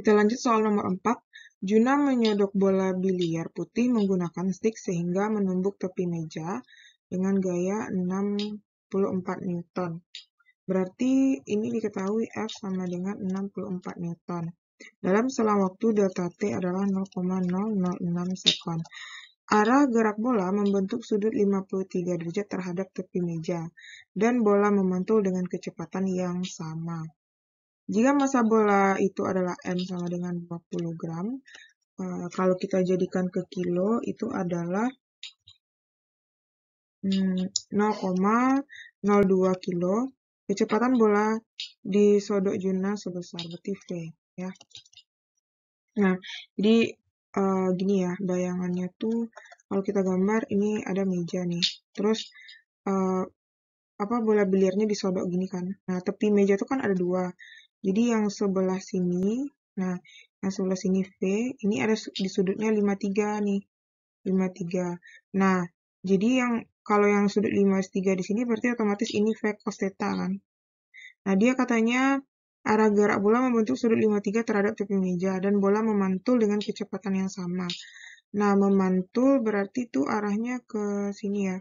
Kita lanjut soal nomor 4. Juna menyodok bola biliar putih menggunakan stick sehingga menumbuk tepi meja dengan gaya 64 Newton. Berarti ini diketahui F sama dengan 64 Newton. Dalam selang waktu delta T adalah 0,006 sekon. Arah gerak bola membentuk sudut 53 derajat terhadap tepi meja, dan bola memantul dengan kecepatan yang sama. Jika masa bola itu adalah M sama dengan 20 gram, eh, kalau kita jadikan ke kilo itu adalah 0,02 hmm, kilo. Kecepatan bola di sodok Juna sebesar berarti V ya. Nah, jadi uh, gini ya bayangannya tuh kalau kita gambar ini ada meja nih. Terus uh, apa bola biliarnya disodok gini kan. Nah, tepi meja itu kan ada dua. Jadi yang sebelah sini, nah yang sebelah sini V, ini ada di sudutnya 53 nih. 53. Nah, jadi yang kalau yang sudut 53 di sini berarti otomatis ini V cos theta kan. Nah, dia katanya arah gerak bola membentuk sudut 53 terhadap tepi meja dan bola memantul dengan kecepatan yang sama. Nah, memantul berarti itu arahnya ke sini ya.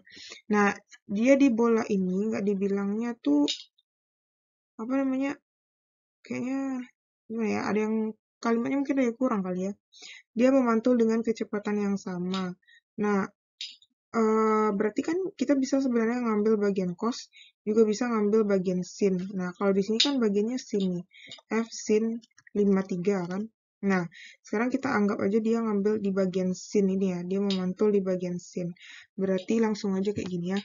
Nah, dia di bola ini nggak dibilangnya tuh apa namanya kayaknya gimana ya ada yang kalimatnya mungkin ada yang kurang kali ya dia memantul dengan kecepatan yang sama nah uh, berarti kan kita bisa sebenarnya ngambil bagian cos juga bisa ngambil bagian sin nah kalau di sini kan bagiannya sin nih f sin 53 kan Nah, sekarang kita anggap aja dia ngambil di bagian sin ini ya. Dia memantul di bagian sin. Berarti langsung aja kayak gini ya.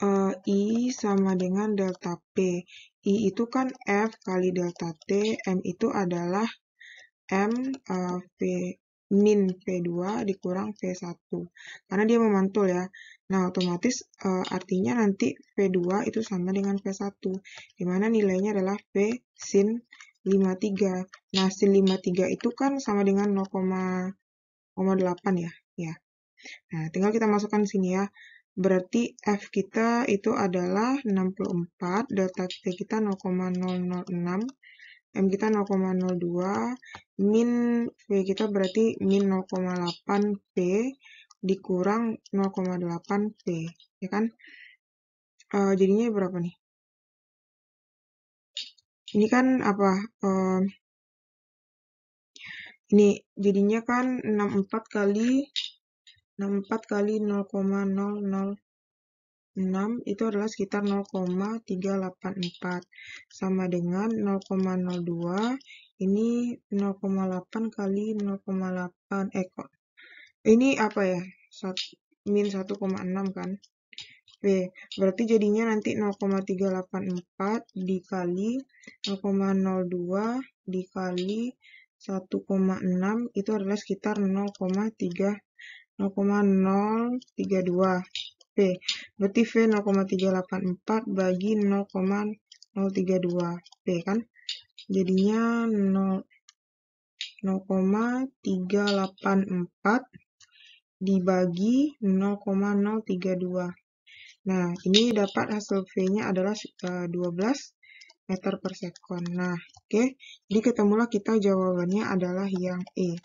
Uh, I sama dengan delta P. I itu kan F kali delta T, M itu adalah M uh, V min V2 dikurang V1. Karena dia memantul ya. Nah, otomatis uh, artinya nanti V2 itu sama dengan V1. Dimana nilainya adalah V sin 53. Nah, sin 53 itu kan sama dengan 0,8 ya. ya. Nah, tinggal kita masukkan sini ya. Berarti F kita itu adalah 64, delta T kita 0,006, M kita 0,02, min V kita berarti min 0,8 P dikurang 0,8 P, ya kan? E, jadinya berapa nih? Ini kan apa? E, ini jadinya kan 64 kali 64 kali 0,006 itu adalah sekitar 0,384 sama dengan 0,02 ini 0,8 kali 0,8 eh kok ini apa ya 1, min 1,6 kan B berarti jadinya nanti 0,384 dikali 0,02 dikali 1,6 itu adalah sekitar 0,3 0,032. P. Berarti V 0,384 bagi 0,032. P kan? Jadinya 0,384 dibagi 0,032. Nah, ini dapat hasil V-nya adalah 12 eh, meter per sekon. Nah, oke. Okay. Jadi ketemulah kita jawabannya adalah yang E.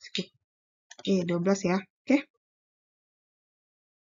Skip. E12 ya. Oke. Okay.